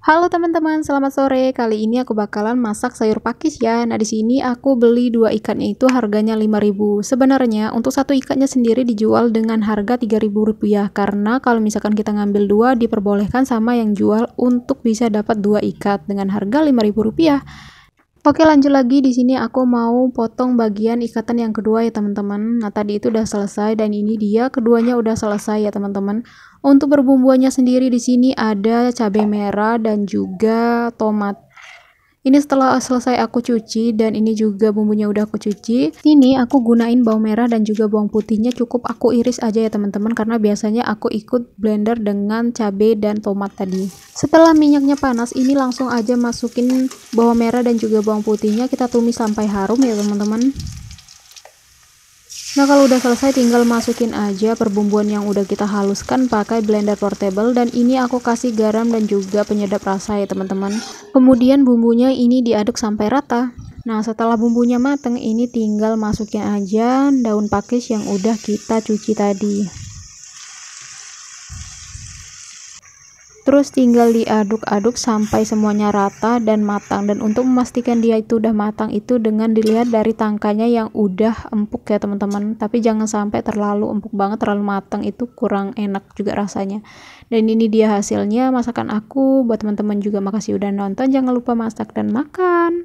Halo teman-teman, selamat sore. Kali ini aku bakalan masak sayur pakis ya. Nah, di sini aku beli dua ikannya itu harganya 5000. Sebenarnya untuk satu ikannya sendiri dijual dengan harga 3000 rupiah karena kalau misalkan kita ngambil dua diperbolehkan sama yang jual untuk bisa dapat dua ikat dengan harga 5000 rupiah. Oke lanjut lagi di sini aku mau potong bagian ikatan yang kedua ya teman-teman. Nah tadi itu udah selesai dan ini dia keduanya udah selesai ya teman-teman. Untuk perbumbuannya sendiri di sini ada cabai merah dan juga tomat ini setelah selesai aku cuci dan ini juga bumbunya udah aku cuci. Ini aku gunain bawang merah dan juga bawang putihnya cukup aku iris aja ya teman-teman karena biasanya aku ikut blender dengan cabai dan tomat tadi. Setelah minyaknya panas, ini langsung aja masukin bawang merah dan juga bawang putihnya kita tumis sampai harum ya teman-teman. Nah kalau udah selesai tinggal masukin aja perbumbuan yang udah kita haluskan pakai blender portable dan ini aku kasih garam dan juga penyedap rasa ya teman-teman. Kemudian bumbunya ini diaduk sampai rata. Nah setelah bumbunya mateng ini tinggal masukin aja daun pakis yang udah kita cuci tadi. terus tinggal diaduk-aduk sampai semuanya rata dan matang dan untuk memastikan dia itu udah matang itu dengan dilihat dari tangkanya yang udah empuk ya teman-teman tapi jangan sampai terlalu empuk banget terlalu matang itu kurang enak juga rasanya dan ini dia hasilnya masakan aku buat teman-teman juga makasih udah nonton jangan lupa masak dan makan